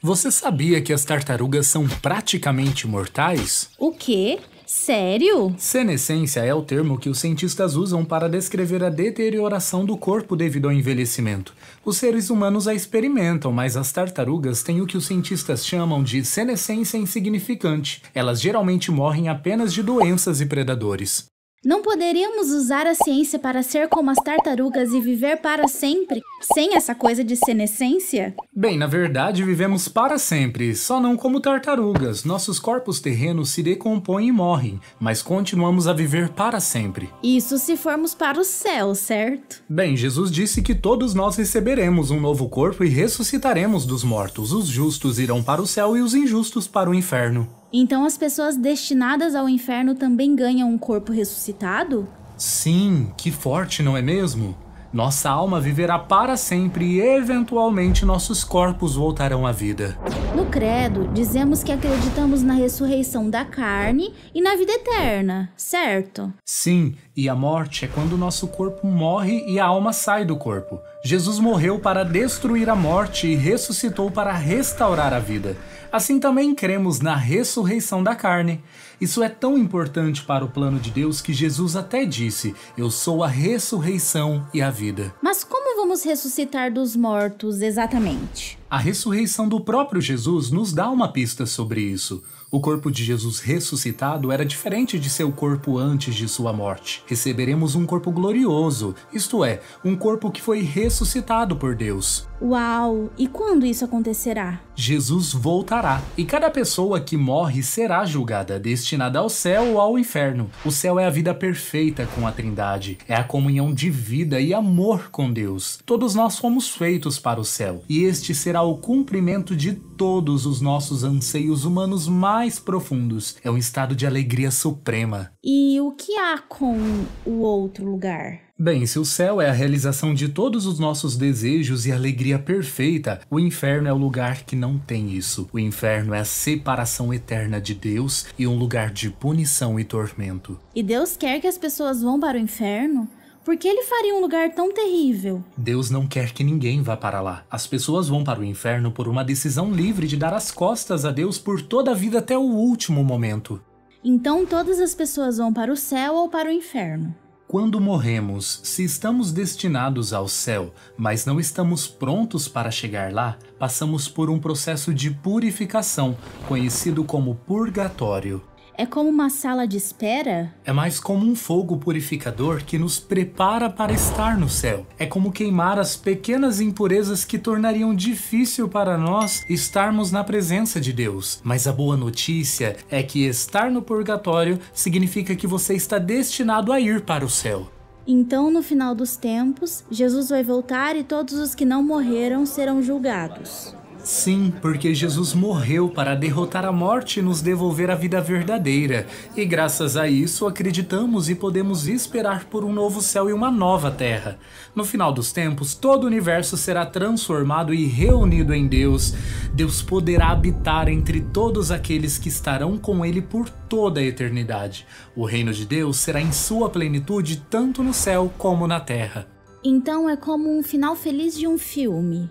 Você sabia que as tartarugas são praticamente mortais? O quê? Sério? Senescência é o termo que os cientistas usam para descrever a deterioração do corpo devido ao envelhecimento. Os seres humanos a experimentam, mas as tartarugas têm o que os cientistas chamam de senescência insignificante. Elas geralmente morrem apenas de doenças e predadores. Não poderíamos usar a ciência para ser como as tartarugas e viver para sempre, sem essa coisa de senescência? Bem, na verdade, vivemos para sempre, só não como tartarugas. Nossos corpos terrenos se decompõem e morrem, mas continuamos a viver para sempre. Isso se formos para o céu, certo? Bem, Jesus disse que todos nós receberemos um novo corpo e ressuscitaremos dos mortos. Os justos irão para o céu e os injustos para o inferno. Então as pessoas destinadas ao inferno também ganham um corpo ressuscitado? Sim, que forte, não é mesmo? Nossa alma viverá para sempre e, eventualmente, nossos corpos voltarão à vida. No Credo, dizemos que acreditamos na ressurreição da carne e na vida eterna, certo? Sim, e a morte é quando o nosso corpo morre e a alma sai do corpo. Jesus morreu para destruir a morte e ressuscitou para restaurar a vida. Assim também cremos na ressurreição da carne. Isso é tão importante para o plano de Deus que Jesus até disse: Eu sou a ressurreição e a vida. Mas como vamos ressuscitar dos mortos exatamente? A ressurreição do próprio Jesus nos dá uma pista sobre isso. O corpo de Jesus ressuscitado era diferente de seu corpo antes de sua morte. Receberemos um corpo glorioso, isto é, um corpo que foi ressuscitado por Deus. Uau! E quando isso acontecerá? Jesus voltará, e cada pessoa que morre será julgada, destinada ao céu ou ao inferno. O céu é a vida perfeita com a Trindade, é a comunhão de vida e amor com Deus. Todos nós fomos feitos para o céu, e este será o cumprimento de todos os nossos anseios humanos mais profundos. É um estado de alegria suprema. E o que há com o outro lugar? Bem, se o céu é a realização de todos os nossos desejos e alegria perfeita, o inferno é o lugar que não tem isso. O inferno é a separação eterna de Deus e um lugar de punição e tormento. E Deus quer que as pessoas vão para o inferno? Por que ele faria um lugar tão terrível? Deus não quer que ninguém vá para lá. As pessoas vão para o inferno por uma decisão livre de dar as costas a Deus por toda a vida até o último momento. Então todas as pessoas vão para o céu ou para o inferno. Quando morremos, se estamos destinados ao céu, mas não estamos prontos para chegar lá, passamos por um processo de purificação, conhecido como purgatório. É como uma sala de espera? É mais como um fogo purificador que nos prepara para estar no céu. É como queimar as pequenas impurezas que tornariam difícil para nós estarmos na presença de Deus. Mas a boa notícia é que estar no purgatório significa que você está destinado a ir para o céu. Então, no final dos tempos, Jesus vai voltar e todos os que não morreram serão julgados. Sim, porque Jesus morreu para derrotar a morte e nos devolver a vida verdadeira. E graças a isso acreditamos e podemos esperar por um novo céu e uma nova terra. No final dos tempos, todo o universo será transformado e reunido em Deus. Deus poderá habitar entre todos aqueles que estarão com ele por toda a eternidade. O reino de Deus será em sua plenitude tanto no céu como na terra. Então é como um final feliz de um filme.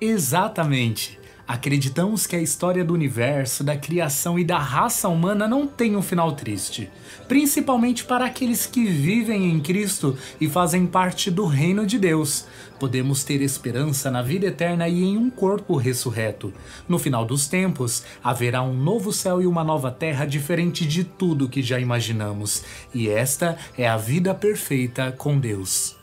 Exatamente. Acreditamos que a história do universo, da criação e da raça humana não tem um final triste, principalmente para aqueles que vivem em Cristo e fazem parte do reino de Deus. Podemos ter esperança na vida eterna e em um corpo ressurreto. No final dos tempos, haverá um novo céu e uma nova terra diferente de tudo que já imaginamos, e esta é a vida perfeita com Deus.